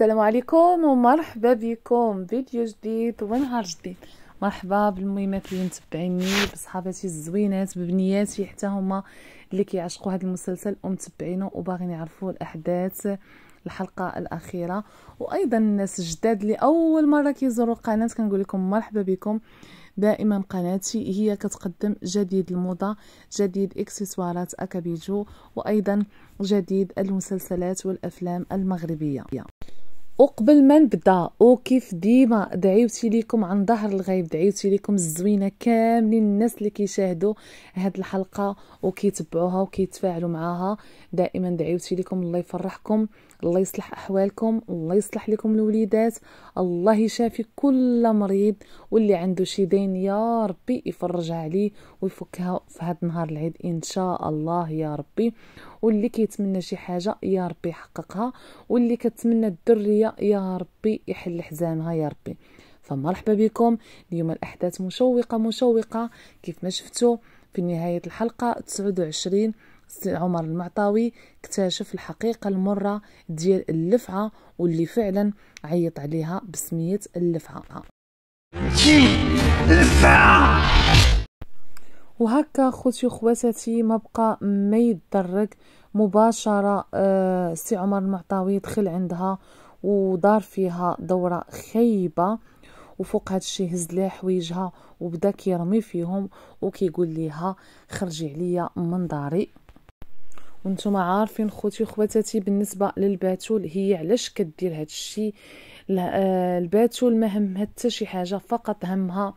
السلام عليكم ومرحبا بكم فيديو جديد ونهار جديد مرحبا بالميمات اللي متبعيني بصحاباتي الزوينات ببنياتي حتى هما اللي كيعشقوا هذا المسلسل ومتبعينه وباغيين يعرفوا الاحداث الحلقه الاخيره وايضا الناس الجداد اللي اول مره كيزوروا القناه كنقول لكم مرحبا بكم دائما قناتي هي كتقدم جديد الموضة جديد اكسسوارات أكابيجو وأيضا جديد المسلسلات والأفلام المغربية وقبل ما نبدا وكيف ديما دعيوتي ليكم عن ظهر الغيب دعيوتي ليكم الزوينه كاملين الناس اللي كيشاهدوا هاد الحلقه وكيتبعوها وكيتفاعلوا معاها دائما دعيوتي ليكم الله يفرحكم الله يصلح احوالكم الله يصلح لكم الوليدات الله يشافي كل مريض واللي عنده شي دين يا ربي يفرجها عليه ويفكها في هذا النهار العيد ان شاء الله يا ربي واللي كيتمنى شي حاجه يا ربي يحققها واللي كتمنى الدريه يا ربي يحل حزامها يا ربي فمرحبا بكم اليوم الاحداث مشوقه مشوقه كيف ما شفتوا في نهايه الحلقه 29 عمر المعطاوي اكتشف الحقيقة المرة ديال اللفعة واللي فعلا عيط عليها بسمية اللفعة اللفعه وهكا خوتي وخواتاتي ما بقى ما يتدرك مباشرة آه، سي عمر المعطاوي دخل عندها ودار فيها دورة خيبة وفوق هذا الشيء هز ليها حويجها وبدا كيرمي فيهم وكيقول ليها خرجي عليا من داري وانتم عارفين خوتي وخواتاتي بالنسبه للباتول هي علاش كدير هذا الشيء آه، الباتول ما همها حتى شي حاجه فقط همها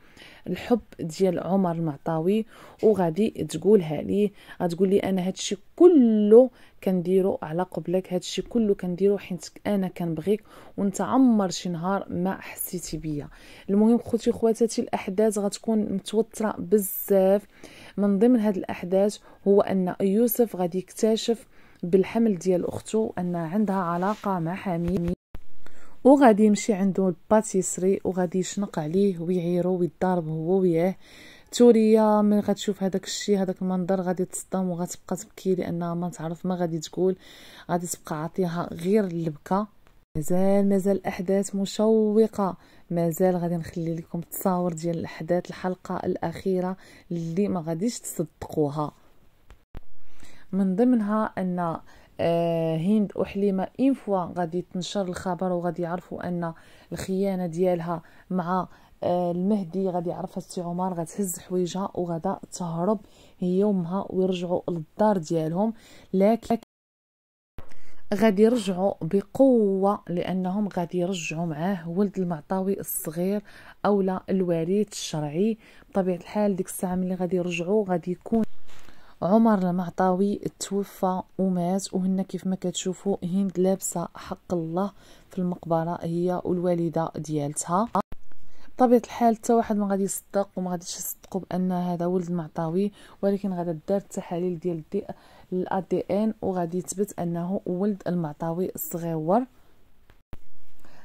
الحب ديال عمر المعطاوي وغادي تقولها ليه غتقول لي انا هادشي كله كنديرو على قبلك هادشي كله كنديرو حيت انا كنبغيك وانت عمر شي نهار ما حسيتي بيا المهم خوتي خواتاتي الاحداث غتكون متوتره بزاف من ضمن هاد الاحداث هو ان يوسف غادي يكتشف بالحمل ديال اختو ان عندها علاقه مع حميد وغادي يمشي عندو الباتيسري وغادي يشنق عليه ويعيرو ويضارب هو وياه توريا من غتشوف هذاك الشيء هذاك المنظر غادي تصدم وغتبقى تبكي لانها ما تعرف ما غادي تقول غادي تبقى عاطيها غير البكا مازال مازال احداث مشوقه مازال غادي نخلي لكم تصاور ديال الاحداث الحلقه الاخيره اللي ما غاديش تصدقوها من ضمنها ان آه، هند أحليمة إن فوا غادي تنشر الخبر وغادي يعرفوا أن الخيانة ديالها مع آه، المهدي غادي يعرفها السي عمر غتهز حويجها وغادا تهرب هي وامها ويرجعوا للدار ديالهم لكن غادي يرجعوا بقوه لانهم غادي يرجعوا معاه ولد المعطاوي الصغير اولا الوريث الشرعي بطبيعه الحال ديك الساعه ملي غادي يرجعوا غادي يكون عمر المعطاوي توفى ومات وهنا كيف ما كتشوفوا هند لابسه حق الله في المقبره هي والوالده ديالتها بطبيعه الحال حتى واحد ما غادي يصدق وما غاديش يصدقوا بان هذا ولد المعطاوي ولكن غادا دار التحاليل ديال الدي دي ان وغادي يثبت انه ولد المعطاوي الصغيور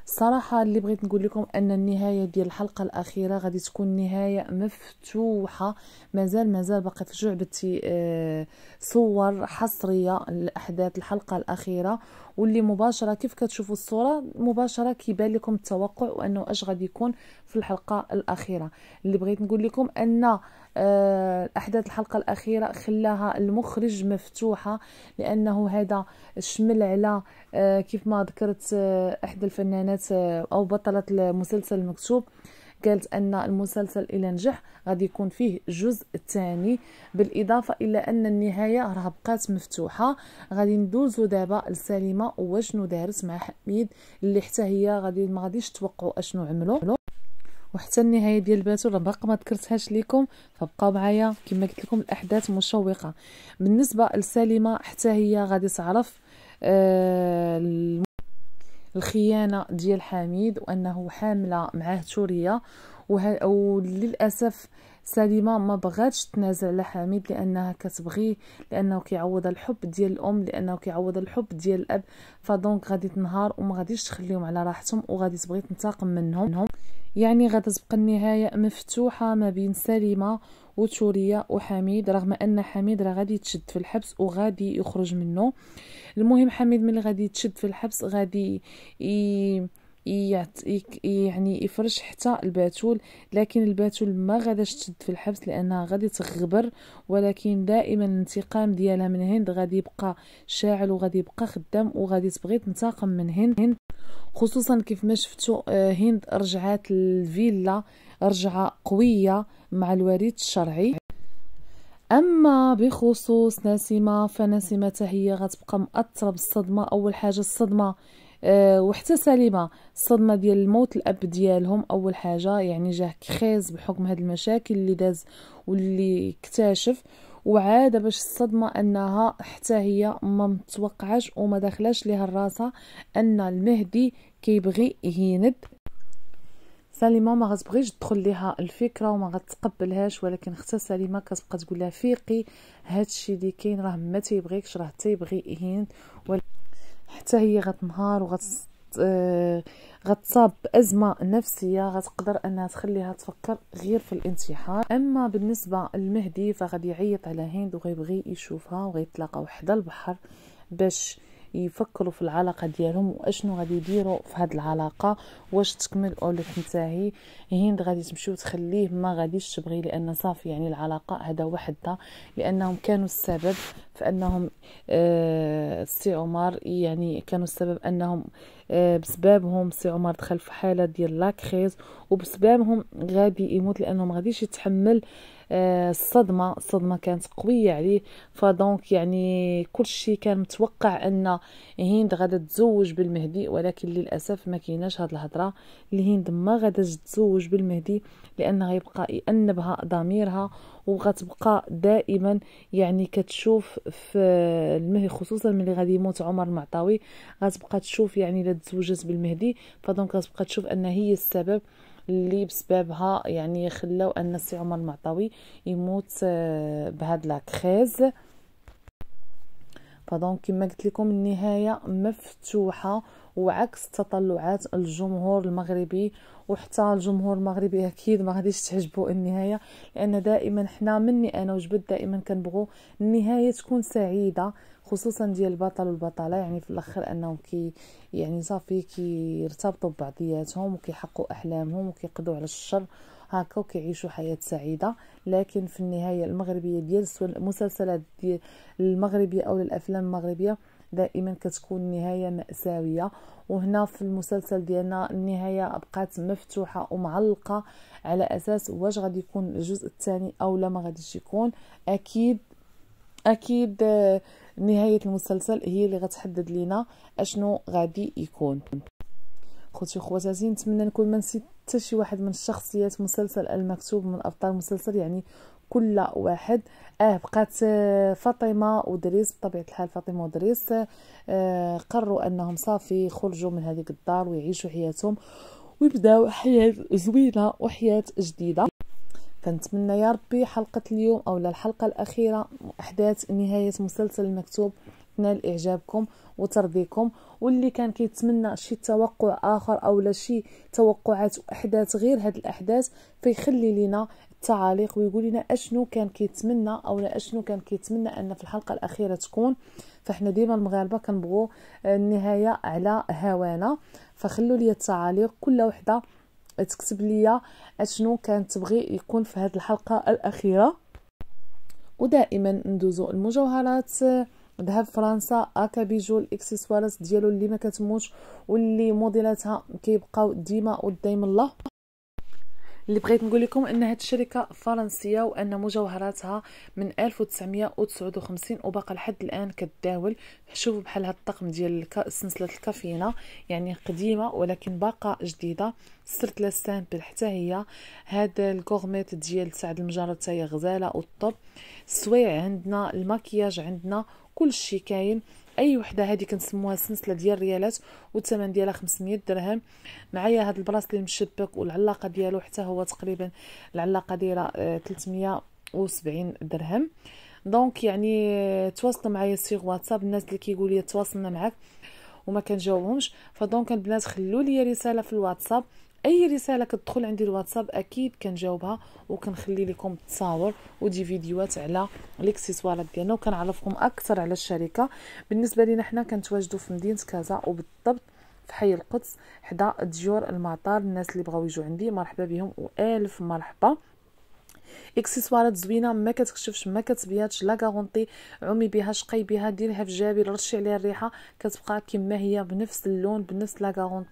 صراحة اللي بغيت نقول لكم أن النهاية ديال الحلقة الأخيرة غادي تكون نهاية مفتوحة مازال مازال باقي في جعبتي آه، صور حصرية لأحداث الحلقة الأخيرة واللي مباشرة كيف كتشوفوا الصورة مباشرة كيبان لكم التوقع وأنه أش غادي يكون في الحلقة الأخيرة اللي بغيت نقول لكم أن آه، احداث الحلقه الاخيره خلاها المخرج مفتوحه لانه هذا شمل على آه، كيف ما ذكرت آه، احدى الفنانات او بطله المسلسل المكتوب قالت ان المسلسل الى نجح غادي يكون فيه جزء ثاني بالاضافه الى ان النهايه راه بقات مفتوحه غادي ندوزو دابا لسليمه واشنو دارت مع حميد اللي حتى هي غادي ما غاديش توقعوا اشنو عملوا وحتى النهايه ديال الباتو باقا ما ذكرتهاش لكم فبقاو معايا كما قلت لكم الاحداث مشوقه بالنسبه لسليمه حتى هي غادي تعرف آه الخيانه ديال حميد وانه حامله معاه توريه وللاسف سليمة ما بغاتش تنازل على حميد لانها كتبغيه لانه كيعوض الحب ديال الام لانه كيعوض الحب ديال الاب فدونك غادي تنهار وما غاديش تخليهم على راحتهم وغادي تبغي تنتقم منهم يعني غادي تبقى النهايه مفتوحه ما بين سليمه وتوريا وحميد رغم ان حميد راه غادي يتشد في الحبس وغادي يخرج منه المهم حميد ملي غادي يتشد في الحبس غادي ي... يعني يفرش حتى الباتول لكن الباتول ما غاداش تشد في الحبس لانها غادي تغبر ولكن دائما الانتقام ديالها من هند غادي يبقى شاعل وغادي يبقى خدام وغادي تبغي تنتقم من هند خصوصا كيف ما شفتوا آه، هند رجعات الفيلا رجعه قويه مع الوريد الشرعي اما بخصوص نسيمه فنسيمه هي غتبقى مأثره بالصدمه اول حاجه الصدمه آه، وحتى سليمه الصدمه ديال الموت الاب ديالهم اول حاجه يعني جاه كخيز بحكم هاد المشاكل اللي داز واللي اكتشف وعاد باش الصدمه انها حتى هي ما متوقعاش وما داخلاش ليها راسها ان المهدي كيبغي يهيند سليمه ما غتبغيش تدخل ليها الفكره وما غتقبلهاش ولكن اختها سليمه كتبقى تقول لها فيقي هادشي اللي كاين راه ما تيبغيكش راه تيبغي يهيند حتى هي غتنهار وغت آه غتصاب بأزمة نفسية غتقدر أنها تخليها تفكر غير في الانتحار أما بالنسبة المهدي فغادي يعيط على هند وغيبغي يشوفها وغيتلاقاو حدا البحر باش يفكروا في العلاقه ديالهم واشنو غادي يديروا في هاد العلاقه واش تكمل او لا تنتهي هند غادي تمشي وتخليه ما غاديش تبغي لان صافي يعني العلاقه هذا وحدها لانهم كانوا السبب في انهم آه سي عمر يعني كانوا السبب انهم آه بسببهم سي عمر دخل في حاله ديال لاكريز وبسببهم غادي يموت لانهم غاديش يتحمل آه آه، الصدمه الصدمه كانت قويه عليه فدونك يعني كل شيء كان متوقع ان هند غادا تزوج بالمهدي ولكن للاسف ما كايناش هاد الهضره اللي هند ما غاداش تزوج بالمهدي لان غيبقى يأنبها ضميرها وغتبقى دائما يعني كتشوف في المهدي خصوصا ملي غادي يموت عمر المعطاوي غتبقى تشوف يعني الا تزوجت بالمهدي فدونك غتبقى تشوف ان هي السبب اللي بسببها يعني خلاو ان السي عمر المعطوي يموت آه، بهاد لاكريز فدونك كما قلت لكم النهايه مفتوحه وعكس تطلعات الجمهور المغربي وحتى الجمهور المغربي اكيد ما غاديش تعجبو النهايه لان دائما حنا مني انا وجبد دائما كنبغوا النهايه تكون سعيده خصوصا ديال البطل والبطله يعني في الاخر انهم كي يعني صافي كيرتبطوا ببعضياتهم وكيحققوا احلامهم وكيقضوا على الشر هكا وكيعيشوا حياه سعيده لكن في النهايه المغربيه ديال المسلسلات ديال المغربيه او الافلام المغربيه دائما كتكون نهايه ماساويه وهنا في المسلسل ديالنا النهايه بقات مفتوحه ومعلقه على اساس واش غادي يكون الجزء الثاني او لا ما غاديش يكون اكيد اكيد آه، نهايه المسلسل هي اللي غتحدد لينا اشنو غادي يكون خوتي خواتاتي نتمنى نكون ما نسيت حتى شي واحد من الشخصيات مسلسل المكتوب من ابطال المسلسل يعني كل واحد اه بقات آه، فاطمه ودريس بطبيعه الحال فاطمه ودريس آه قروا انهم صافي خرجوا من هذيك الدار ويعيشوا حياتهم ويبداو حياه زوينه وحياه جديده فنتمنى يا ربي حلقه اليوم او الحلقه الاخيره احداث نهايه مسلسل المكتوب تنال اعجابكم وترضيكم واللي كان كيتمنى شي توقع اخر او لا شي توقعات احداث غير هاد الاحداث فيخلي لينا التعاليق ويقول لنا اشنو كان كيتمنى او اشنو كان كيتمنى ان في الحلقه الاخيره تكون فاحنا ديما المغاربه كنبغوا النهايه على هوانا فخلوا لي التعاليق كل وحده تكتب لي اشنو كانت تبغي يكون في هاد الحلقه الاخيره ودائما ندوزو المجوهرات ذهب فرنسا اكا بيجو الاكسسوارات ديالو اللي ما كتموتش واللي موديلاتها كيبقاو ديما قدام الله اللي بغيت نقول لكم ان هاد الشركه فرنسيه وان مجوهراتها من 1959 وباقا لحد الان كتداول شوفوا بحال هاد الطقم ديال سلسله الكافينا يعني قديمه ولكن باقا جديده سرت لاسامبل حتى هي هاد الكورميت ديال سعد المجرد حتى غزاله والطب السويع عندنا الماكياج عندنا كل شيء كاين اي وحده هذه كنسموها السلسله ديال الريالات والثمن ديالها 500 درهم معايا هذا البلاصه المشبك والعلاقه ديالو حتى هو تقريبا العلاقه دايره آه، 370 درهم دونك يعني آه، تواصلوا معايا سيغ واتساب الناس اللي كيقول لي تواصلنا معك وما كنجاوبهمش فدونك البنات خلوا لي رساله في الواتساب اي رساله كتدخل عندي الواتساب اكيد كنجاوبها وكنخلي لكم تصاور ودي فيديوهات على الاكسسوارات ديالنا وكنعرفكم اكثر على الشركه بالنسبه لينا حنا كنتواجدوا في مدينه كازا وبالضبط في حي القدس حدا ديور المطار الناس اللي بغاو يجوا عندي مرحبا بهم والف مرحبا اكسسوارات زوينه ما كتكشفش ما كتبياتش لا كارونطي عمي بها شقي بها ديرها في جابي رشي عليها الريحه كتبقى كما هي بنفس اللون بنفس لا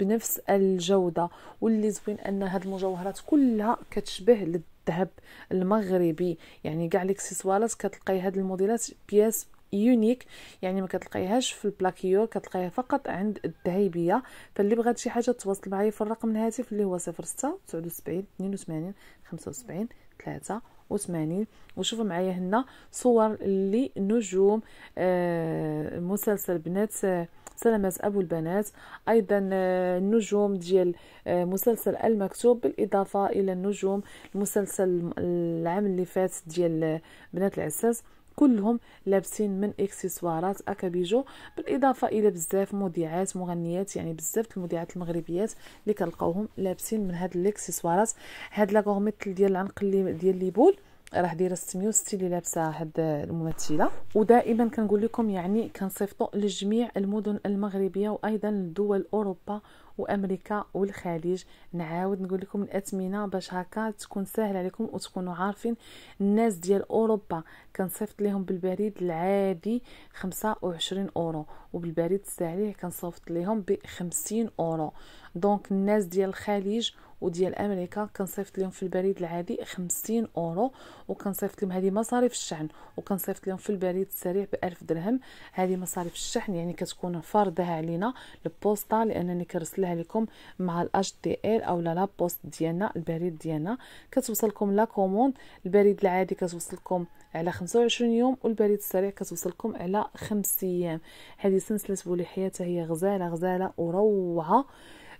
بنفس الجوده واللي زوين ان هاد المجوهرات كلها كتشبه للذهب المغربي يعني كاع الاكسسوارات كتلقاي هاد الموديلات بياس يونيك يعني ما كتلقايهاش في البلاكيور كتلقايها فقط عند الذهيبيه فاللي بغات شي حاجه تواصل معايا في الرقم الهاتف اللي هو 06 79 82 75 3 وثمانين وشوفوا معايا هنا صور لنجوم آه مسلسل بنات آه، سلامات ابو البنات ايضا النجوم آه، ديال آه، مسلسل المكتوب بالاضافه الى النجوم المسلسل العام اللي فات ديال بنات العساس كلهم لابسين من اكسسوارات اكابيجو بالاضافه الى بزاف مذيعات مغنيات يعني بزاف المذيعات المغربيات اللي كنلقاوهم لابسين من هاد الاكسسوارات هاد لا ديال العنق اللي ديال لي بول راه دايره 660 اللي لابسه هاد الممثله ودائما كنقول لكم يعني كنصيفطوا لجميع المدن المغربيه وايضا لدول اوروبا وامريكا والخليج نعاود نقول لكم الاثمنه باش هكا تكون سهله عليكم وتكونوا عارفين الناس ديال اوروبا كنصيفط لهم بالبريد العادي 25 اورو وبالبريد السريع كنصيفط لهم ب 50 اورو دونك الناس ديال الخليج وديال امريكا كنصيفط لهم في البريد العادي 50 اورو وكنصيفط لهم هذه مصاريف الشحن وكنصيفط لهم في البريد السريع ب 1000 درهم هذه مصاريف الشحن يعني كتكون فرضها علينا البوسطه لانني كنرسل بنرسلها لكم مع الاش دي ال او لا بوست ديالنا البريد ديالنا كتوصلكم لا كوموند البريد العادي كتوصلكم على 25 يوم والبريد السريع كتوصلكم على 5 ايام هذه سلسله بولي حياتها هي غزاله غزاله وروعه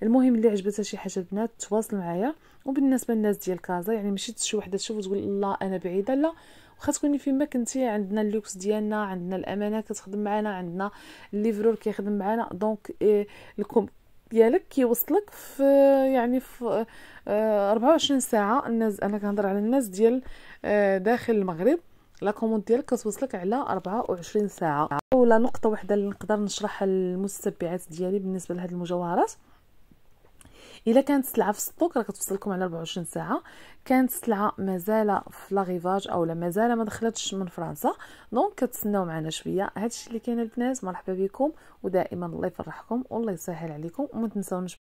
المهم اللي عجبتها شي حاجه البنات تواصل معايا وبالنسبه للناس ديال كازا يعني ماشي شي وحده تشوف وتقول لا انا بعيده لا واخا تكوني فين ما كنتي عندنا اللوكس ديالنا عندنا الامانه كتخدم معنا عندنا الليفرور كيخدم معنا دونك eh, إيه لكم ديالك كيوصلك في يعني في 24 آه، ساعه الناس انا كنهضر على الناس ديال آه، داخل المغرب لا كوموند ديالك كتوصلك على 24 ساعه ولا نقطه واحده اللي نقدر نشرحها المتتبعات ديالي بالنسبه لهاد المجوهرات الا كانت السلعه في السطوك راه كتوصلكم على 24 ساعه كانت السلعه مازال في لاغيفاج اولا مازال ما دخلتش من فرنسا دونك كتسناو معنا شويه هادشي اللي كاين البنات مرحبا بكم ودائما الله يفرحكم والله يسهل عليكم وما تنساونش